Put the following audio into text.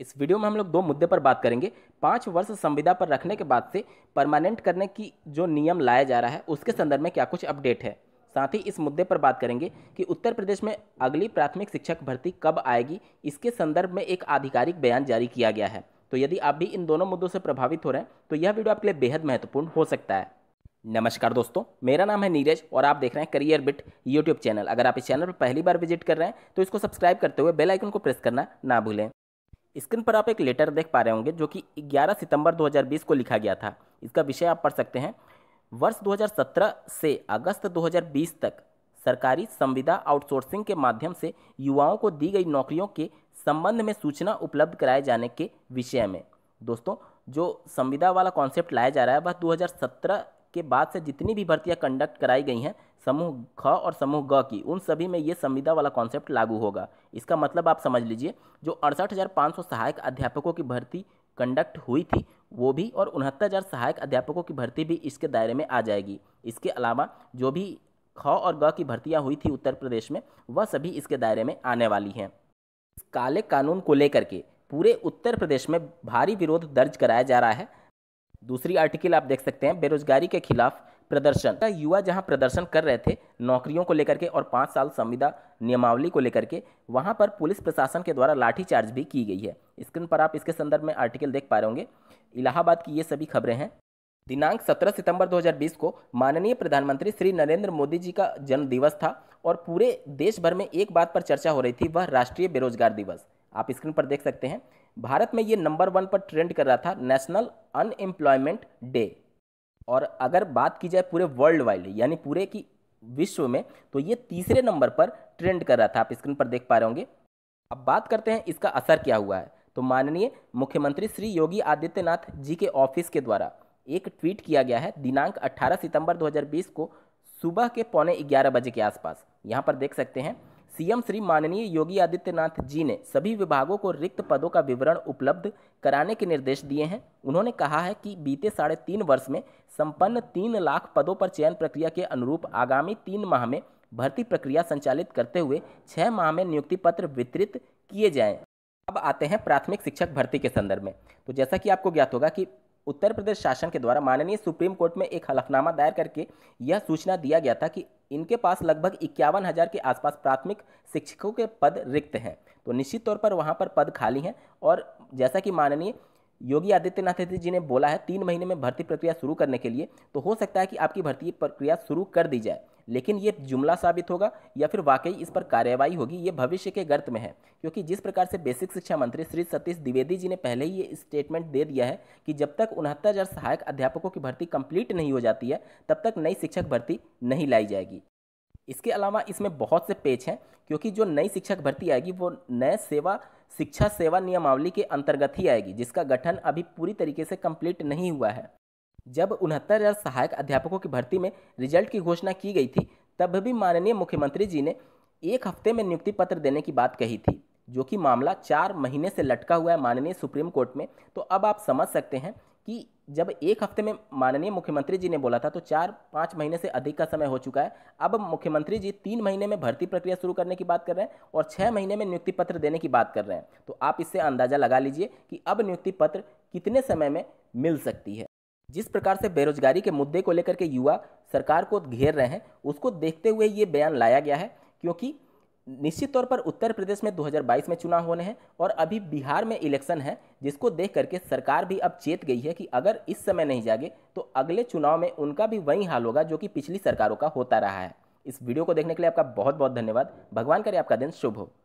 इस वीडियो में हम लोग दो मुद्दे पर बात करेंगे पाँच वर्ष संविदा पर रखने के बाद से परमानेंट करने की जो नियम लाया जा रहा है उसके संदर्भ में क्या कुछ अपडेट है साथ ही इस मुद्दे पर बात करेंगे कि उत्तर प्रदेश में अगली प्राथमिक शिक्षक भर्ती कब आएगी इसके संदर्भ में एक आधिकारिक बयान जारी किया गया है तो यदि आप भी इन दोनों मुद्दों से प्रभावित हो रहे हैं तो यह वीडियो आपके लिए बेहद महत्वपूर्ण हो सकता है नमस्कार दोस्तों मेरा नाम है नीरज और आप देख रहे हैं करियर बिट यूट्यूब चैनल अगर आप इस चैनल पर पहली बार विजिट कर रहे हैं तो इसको सब्सक्राइब करते हुए बेल आइकन को प्रेस करना ना भूलें स्क्रीन पर आप एक लेटर देख पा रहे होंगे जो कि 11 सितंबर 2020 को लिखा गया था इसका विषय आप पढ़ सकते हैं वर्ष 2017 से अगस्त 2020 तक सरकारी संविदा आउटसोर्सिंग के माध्यम से युवाओं को दी गई नौकरियों के संबंध में सूचना उपलब्ध कराए जाने के विषय में दोस्तों जो संविदा वाला कॉन्सेप्ट लाया जा रहा है वह दो के बाद से जितनी भी भर्तियाँ कंडक्ट कराई गई हैं समूह ख और समूह ग की उन सभी में ये संविदा वाला कॉन्सेप्ट लागू होगा इसका मतलब आप समझ लीजिए जो अड़सठ सहायक अध्यापकों की भर्ती कंडक्ट हुई थी वो भी और उनहत्तर सहायक अध्यापकों की भर्ती भी इसके दायरे में आ जाएगी इसके अलावा जो भी ख और ग की भर्तियाँ हुई थी उत्तर प्रदेश में वह सभी इसके दायरे में आने वाली हैं काले कानून को लेकर के पूरे उत्तर प्रदेश में भारी विरोध दर्ज कराया जा रहा है दूसरी आर्टिकल आप देख सकते हैं बेरोजगारी के खिलाफ प्रदर्शन युवा जहां प्रदर्शन कर रहे थे नौकरियों को लेकर के और पाँच साल संविदा नियमावली को लेकर के वहां पर पुलिस प्रशासन के द्वारा लाठीचार्ज भी की गई है स्क्रीन पर आप इसके संदर्भ में आर्टिकल देख पा रहे होंगे इलाहाबाद की ये सभी खबरें हैं दिनांक 17 सितंबर 2020 को माननीय प्रधानमंत्री श्री नरेंद्र मोदी जी का जन्म दिवस था और पूरे देश भर में एक बात पर चर्चा हो रही थी वह राष्ट्रीय बेरोजगार दिवस आप स्क्रीन पर देख सकते हैं भारत में ये नंबर वन पर ट्रेंड कर रहा था नेशनल अनएम्प्लॉयमेंट डे और अगर बात की जाए पूरे वर्ल्ड वाइड यानी पूरे की विश्व में तो ये तीसरे नंबर पर ट्रेंड कर रहा था आप स्क्रीन पर देख पा रहे होंगे अब बात करते हैं इसका असर क्या हुआ है तो माननीय मुख्यमंत्री श्री योगी आदित्यनाथ जी के ऑफिस के द्वारा एक ट्वीट किया गया है दिनांक 18 सितंबर 2020 को सुबह के पौने ग्यारह बजे के आसपास यहाँ पर देख सकते हैं सीएम श्री माननीय योगी आदित्यनाथ जी ने सभी विभागों को रिक्त पदों का विवरण उपलब्ध कराने के निर्देश दिए हैं उन्होंने कहा है कि बीते साढ़े तीन वर्ष में संपन्न तीन लाख पदों पर चयन प्रक्रिया के अनुरूप आगामी तीन माह में भर्ती प्रक्रिया संचालित करते हुए छः माह में नियुक्ति पत्र वितरित किए जाएं अब आते हैं प्राथमिक शिक्षक भर्ती के संदर्भ में तो जैसा कि आपको ज्ञात होगा कि उत्तर प्रदेश शासन के द्वारा माननीय सुप्रीम कोर्ट में एक हलफनामा दायर करके यह सूचना दिया गया था कि इनके पास लगभग इक्यावन हज़ार के आसपास प्राथमिक शिक्षकों के पद रिक्त हैं तो निश्चित तौर पर वहाँ पर पद खाली हैं और जैसा कि माननीय योगी आदित्यनाथ जी ने बोला है तीन महीने में भर्ती प्रक्रिया शुरू करने के लिए तो हो सकता है कि आपकी भर्ती प्रक्रिया शुरू कर दी जाए लेकिन ये जुमला साबित होगा या फिर वाकई इस पर कार्यवाही होगी ये भविष्य के गर्त में है क्योंकि जिस प्रकार से बेसिक शिक्षा मंत्री श्री सतीश द्विवेदी जी ने पहले ही ये स्टेटमेंट दे दिया है कि जब तक उनहत्तर सहायक अध्यापकों की भर्ती कंप्लीट नहीं हो जाती है तब तक नई शिक्षक भर्ती नहीं लाई जाएगी इसके अलावा इसमें बहुत से पेच हैं क्योंकि जो नई शिक्षक भर्ती आएगी वो नए सेवा शिक्षा सेवा नियमावली के अंतर्गत ही आएगी जिसका गठन अभी पूरी तरीके से कंप्लीट नहीं हुआ है जब उनहत्तर हज़ार सहायक अध्यापकों की भर्ती में रिजल्ट की घोषणा की गई थी तब भी माननीय मुख्यमंत्री जी ने एक हफ्ते में नियुक्ति पत्र देने की बात कही थी जो कि मामला चार महीने से लटका हुआ है माननीय सुप्रीम कोर्ट में तो अब आप समझ सकते हैं कि जब एक हफ्ते में माननीय मुख्यमंत्री जी ने बोला था तो चार पाँच महीने से अधिक का समय हो चुका है अब मुख्यमंत्री जी तीन महीने में भर्ती प्रक्रिया शुरू करने की बात कर रहे हैं और छः महीने में नियुक्ति पत्र देने की बात कर रहे हैं तो आप इससे अंदाज़ा लगा लीजिए कि अब नियुक्ति पत्र कितने समय में मिल सकती है जिस प्रकार से बेरोजगारी के मुद्दे को लेकर के युवा सरकार को घेर रहे हैं उसको देखते हुए ये बयान लाया गया है क्योंकि निश्चित तौर पर उत्तर प्रदेश में 2022 में चुनाव होने हैं और अभी बिहार में इलेक्शन है जिसको देख करके सरकार भी अब चेत गई है कि अगर इस समय नहीं जागे तो अगले चुनाव में उनका भी वही हाल होगा जो कि पिछली सरकारों का होता रहा है इस वीडियो को देखने के लिए आपका बहुत बहुत धन्यवाद भगवान करे आपका दिन शुभ हो